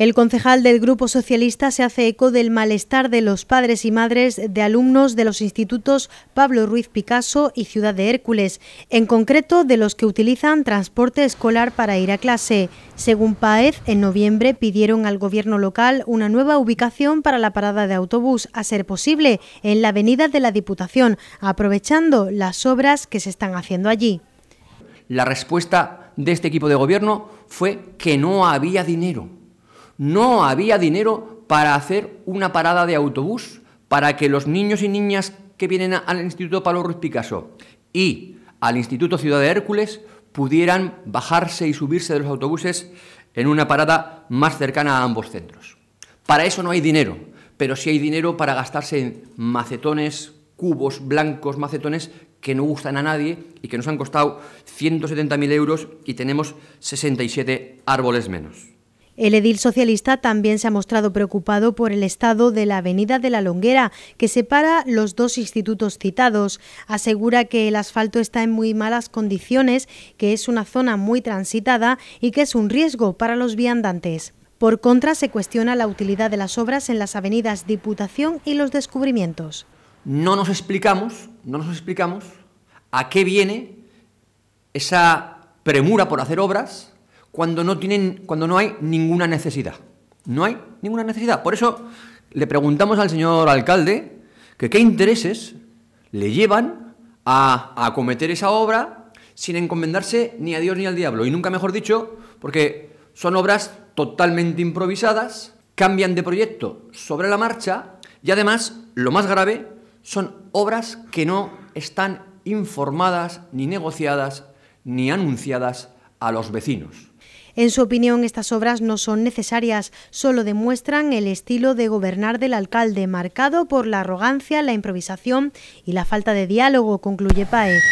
El concejal del Grupo Socialista se hace eco del malestar de los padres y madres de alumnos de los institutos Pablo Ruiz Picasso y Ciudad de Hércules, en concreto de los que utilizan transporte escolar para ir a clase. Según PAEZ, en noviembre pidieron al gobierno local una nueva ubicación para la parada de autobús, a ser posible, en la avenida de la Diputación, aprovechando las obras que se están haciendo allí. La respuesta de este equipo de gobierno fue que no había dinero no había dinero para hacer una parada de autobús para que los niños y niñas que vienen al Instituto Pablo Picasso y al Instituto Ciudad de Hércules pudieran bajarse y subirse de los autobuses en una parada más cercana a ambos centros. Para eso no hay dinero, pero sí hay dinero para gastarse en macetones, cubos blancos, macetones que no gustan a nadie y que nos han costado 170.000 euros y tenemos 67 árboles menos. El edil socialista también se ha mostrado preocupado por el estado de la avenida de la Longuera, que separa los dos institutos citados. Asegura que el asfalto está en muy malas condiciones, que es una zona muy transitada y que es un riesgo para los viandantes. Por contra, se cuestiona la utilidad de las obras en las avenidas Diputación y Los Descubrimientos. No nos explicamos, no nos explicamos a qué viene esa premura por hacer obras cuando no, tienen, cuando no hay ninguna necesidad. No hay ninguna necesidad. Por eso le preguntamos al señor alcalde que qué intereses le llevan a, a acometer esa obra sin encomendarse ni a Dios ni al diablo. Y nunca mejor dicho, porque son obras totalmente improvisadas, cambian de proyecto sobre la marcha y además, lo más grave, son obras que no están informadas, ni negociadas, ni anunciadas a los vecinos. En su opinión, estas obras no son necesarias, solo demuestran el estilo de gobernar del alcalde, marcado por la arrogancia, la improvisación y la falta de diálogo, concluye Paez.